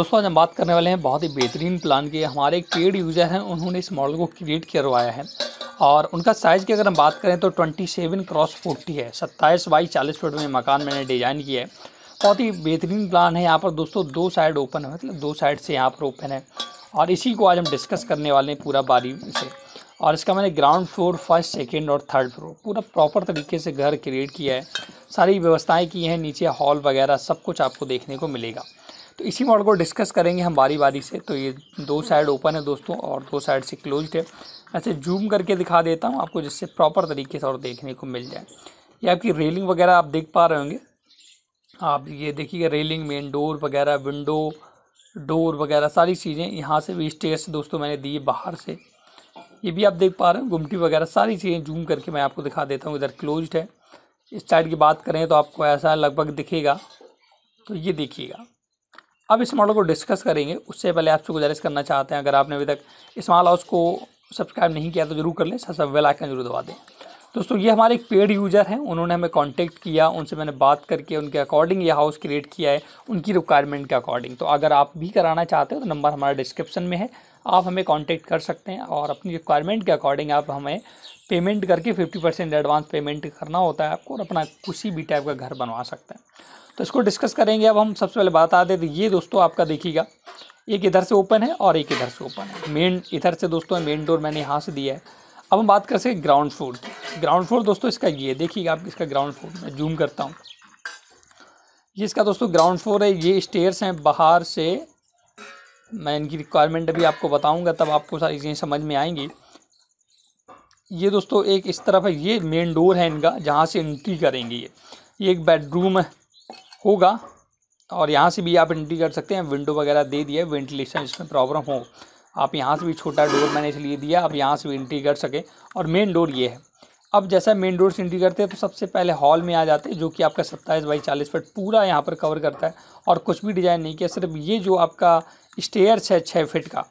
दोस्तों आज हम बात करने वाले हैं बहुत ही बेहतरीन प्लान की हमारे एक पेड यूज़र हैं उन्होंने इस मॉडल को क्रिएट करवाया है और उनका साइज़ की अगर हम बात करें तो 27 क्रॉस 40 है सत्ताईस बाई चालीस फुट में मकान मैंने डिज़ाइन किया है बहुत ही बेहतरीन प्लान है यहाँ पर दोस्तों दो साइड ओपन है मतलब दो साइड से यहाँ पर ओपन है और इसी को आज हम डिस्कस करने वाले हैं पूरा बारी से और इसका मैंने ग्राउंड फ्लोर फर्स्ट सेकेंड और थर्ड फ्लोर पूरा प्रॉपर तरीके से घर क्रिएट किया है सारी व्यवस्थाएँ की हैं नीचे हॉल वगैरह सब कुछ आपको देखने को मिलेगा तो इसी मॉडल को डिस्कस करेंगे हम बारी बारी से तो ये दो साइड ओपन है दोस्तों और दो साइड से क्लोज्ड है ऐसे जूम करके दिखा देता हूँ आपको जिससे प्रॉपर तरीके से और देखने को मिल जाए ये आपकी रेलिंग वगैरह आप देख पा रहे होंगे आप ये देखिएगा रेलिंग मेन डोर वगैरह विंडो डोर वगैरह सारी चीज़ें यहाँ से भी स्टेयर्स दोस्तों मैंने दी बाहर से ये भी आप देख पा रहे हो गुमटी वगैरह सारी चीज़ें जूम करके मैं आपको दिखा देता हूँ इधर क्लोज्ड है इस साइड की बात करें तो आपको ऐसा लगभग दिखेगा तो ये देखिएगा अब इस मॉडल को डिस्कस करेंगे उससे पहले आपसे गुजारिश करना चाहते हैं अगर आपने अभी तक इस मॉल हाउस को सब्सक्राइब नहीं किया तो जरूर कर लें सब्सक्राइब वेल आइकन जरूर दबा दें दोस्तों ये हमारे एक पेड यूज़र हैं उन्होंने हमें कांटेक्ट किया उनसे मैंने बात करके उनके अकॉर्डिंग ये हाउस क्रिएट किया है उनकी रिक्वायरमेंट के अकॉर्डिंग तो अगर आप भी कराना चाहते हो तो नंबर हमारा डिस्क्रिप्शन में है आप हमें कांटेक्ट कर सकते हैं और अपनी रिक्वायरमेंट के अकॉर्डिंग आप हमें पेमेंट करके फिफ्टी परसेंट एडवांस पेमेंट करना होता है आपको और अपना किसी भी टाइप का घर बनवा सकते हैं तो इसको डिस्कस करेंगे अब हम सबसे पहले बात आते तो ये दोस्तों आपका देखिएगा एक इधर से ओपन है और एक इधर से ओपन है मेन इधर से दोस्तों मेन डोर मैंने यहाँ से दिया है अब हम बात कर सकें ग्राउंड फ्लोर की ग्राउंड फ्लोर दोस्तों इसका ये देखिएगा आप इसका ग्राउंड फ्लोर मैं जूम करता हूँ ये इसका दोस्तों ग्राउंड फ्लोर है ये स्टेयर्स हैं बाहर से मैं इनकी रिक्वायरमेंट अभी आपको बताऊंगा तब आपको सारी चीज़ें समझ में आएंगी ये दोस्तों एक इस तरफ है ये मेन डोर है इनका जहाँ से एंट्री करेंगे ये ये एक बेडरूम होगा और यहाँ से भी आप एंट्री कर सकते हैं विंडो वगैरह दे दिया वेंटिलेशन इसमें प्रॉब्लम हो आप यहाँ से भी छोटा डोर मैंने इसलिए दिया आप यहाँ से भी एंट्री कर सकें और मेन डोर ये है अब जैसा मेन रोड से एंट्री करते हैं तो सबसे पहले हॉल में आ जाते हैं जो कि आपका सत्ताईस बाई चालीस फट पूरा यहाँ पर कवर करता है और कुछ भी डिज़ाइन नहीं किया सिर्फ ये जो आपका स्टेयर्स है छः फिट का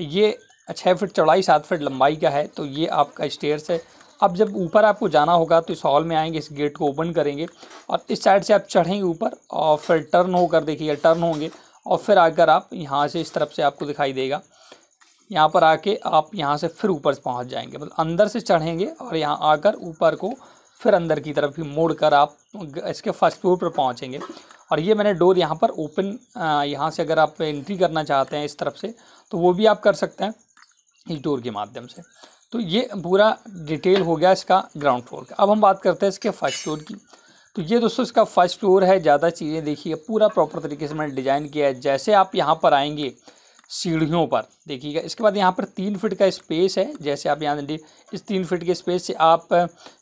ये छः फिट चौड़ाई सात फिट लंबाई का है तो ये आपका स्टेयर्स है अब जब ऊपर आपको जाना होगा तो इस हॉल में आएंगे इस गेट को ओपन करेंगे और इस साइड से आप चढ़ेंगे ऊपर और फिर टर्न होकर देखिएगा टर्न होंगे और फिर आकर आप यहाँ से इस तरफ से आपको दिखाई देगा यहाँ पर आके आप यहाँ से फिर ऊपर पहुँच जाएंगे मतलब अंदर से चढ़ेंगे और यहाँ आकर ऊपर को फिर अंदर की तरफ ही मोड़ कर आप इसके फर्स्ट फ्लोर पर पहुँचेंगे और ये मैंने डोर यहाँ पर ओपन यहाँ से अगर आप एंट्री करना चाहते हैं इस तरफ से तो वो भी आप कर सकते हैं इस डोर के माध्यम से तो ये पूरा डिटेल हो गया इसका ग्राउंड फ्लोर का अब हम बात करते हैं इसके फर्स्ट फ्लोर की तो ये दोस्तों इसका फर्स्ट फ्लोर है ज़्यादा चीज़ें देखिए पूरा प्रॉपर तरीके से मैंने डिज़ाइन किया है जैसे आप यहाँ पर आएंगे सीढ़ियों पर देखिएगा इसके बाद यहाँ पर तीन फिट का स्पेस है जैसे आप यहाँ इस तीन फिट के स्पेस से आप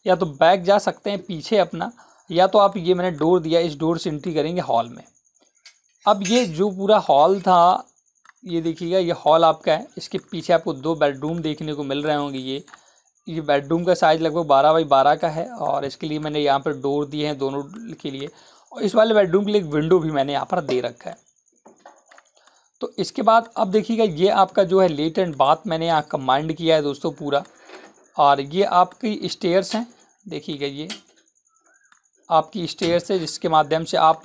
या तो बैक जा सकते हैं पीछे अपना या तो आप ये मैंने डोर दिया इस डोर से एंट्री करेंगे हॉल में अब ये जो पूरा हॉल था ये देखिएगा ये हॉल आपका है इसके पीछे आपको दो बेडरूम देखने को मिल रहे होंगे ये ये बेडरूम का साइज़ लगभग बारह बाई बारह का है और इसके लिए मैंने यहाँ पर डोर दिए हैं दोनों के लिए और इस वाले बेडरूम के लिए एक विंडो भी मैंने यहाँ पर दे रखा है तो इसके बाद अब देखिएगा ये आपका जो है लेट एंड बाथ मैंने यहाँ कमांड किया है दोस्तों पूरा और ये आपकी स्टेयर्स हैं देखिएगा ये आपकी स्टेयर्स है जिसके माध्यम से आप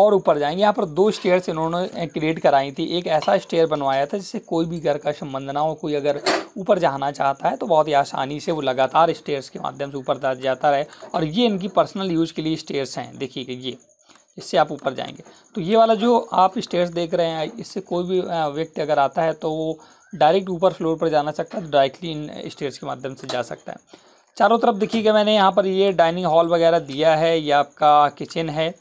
और ऊपर जाएंगे यहाँ पर दो स्टेयर्स इन्होंने क्रिएट कराई थी एक ऐसा स्टेयर बनवाया था जिससे कोई भी घर का संबंध ना हो कोई अगर ऊपर जाना चाहता है तो बहुत ही आसानी से वो लगातार स्टेयर्स के माध्यम से ऊपर जाता रहे और ये इनकी पर्सनल यूज़ के लिए स्टेयर्स हैं देखिएगा ये इससे आप ऊपर जाएंगे तो ये वाला जो आप स्टेयर्स देख रहे हैं इससे कोई भी व्यक्ति अगर आता है तो वो डायरेक्ट ऊपर फ्लोर पर जाना सकता है तो डायरेक्टली इन स्टेयर्स के माध्यम से जा सकता है चारों तरफ देखिएगा मैंने यहाँ पर ये डाइनिंग हॉल वगैरह दिया है ये आपका किचन है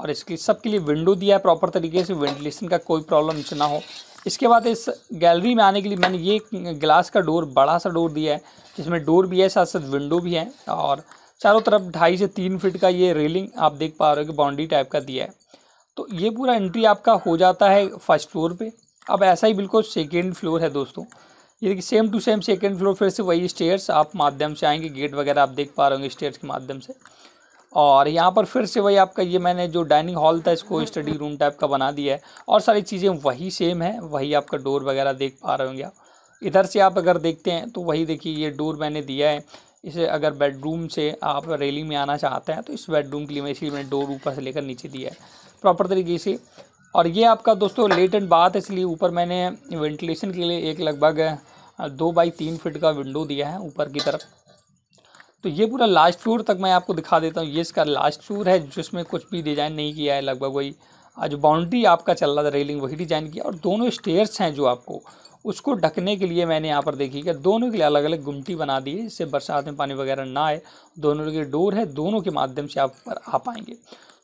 और इसकी सबके लिए विंडो दिया है प्रॉपर तरीके से वेंटिलेशन का कोई प्रॉब्लम ना हो इसके बाद इस गैलरी में आने के लिए मैंने ये ग्लास का डोर बड़ा सा डोर दिया है जिसमें डोर भी है साथ साथ विंडो भी है और चारों तरफ ढाई से तीन फीट का ये रेलिंग आप देख पा रहे हो कि बाउंड्री टाइप का दिया है तो ये पूरा एंट्री आपका हो जाता है फर्स्ट फ्लोर पे अब ऐसा ही बिल्कुल सेकेंड फ्लोर है दोस्तों ये देखिए same to same second floor फिर से वही स्टेयर्स आप माध्यम से आएंगे गेट वगैरह आप देख पा रहे होंगे स्टेयर्स के माध्यम से और यहाँ पर फिर से वही आपका ये मैंने जो डाइनिंग हॉल था इसको स्टडी रूम टाइप का बना दिया है और सारी चीज़ें वही सेम है वही आपका डोर वगैरह देख पा रहे होंगे आप इधर से आप अगर देखते हैं तो वही देखिए ये डोर मैंने दिया है इसे अगर बेडरूम से आप रेलिंग में आना चाहते हैं तो इस बेडरूम के लिए मैं इसलिए मैंने डोर ऊपर से लेकर नीचे दिया है प्रॉपर तरीके से और ये आपका दोस्तों लेट एंड बात है इसलिए ऊपर मैंने वेंटिलेशन के लिए एक लगभग दो बाई तीन फिट का विंडो दिया है ऊपर की तरफ तो ये पूरा लास्ट फ्लोर तक मैं आपको दिखा देता हूँ ये इसका लास्ट फ्लोर है जिसमें कुछ भी डिज़ाइन नहीं किया है लगभग वही जो बाउंड्री आपका चल रहा था रेलिंग वही डिज़ाइन किया और दोनों स्टेयर्स हैं जो आपको उसको ढकने के लिए मैंने यहाँ पर देखी कि दोनों के लिए अलग अलग गुमटी बना दी है इससे बरसात में पानी वगैरह ना आए दोनों के डोर है दोनों के माध्यम से आप पर आ पाएंगे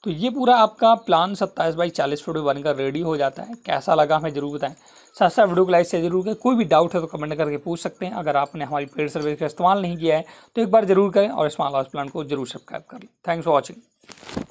तो ये पूरा आपका प्लान सत्ताईस बाई चालीस फुट में बनकर रेडी हो जाता है कैसा लगा हमें जरूर बताएं साथ साथ वीडियो को लाइक से जरूर करें कोई भी डाउट है तो कमेंट करके पूछ सकते हैं अगर आपने हमारी पेड सर्विस का इस्तेमाल नहीं किया है तो एक बार जरूर करें और स्माल हाउस प्लान को जरूर सब्सक्राइब कर लें थैंक्स फॉर वॉचिंग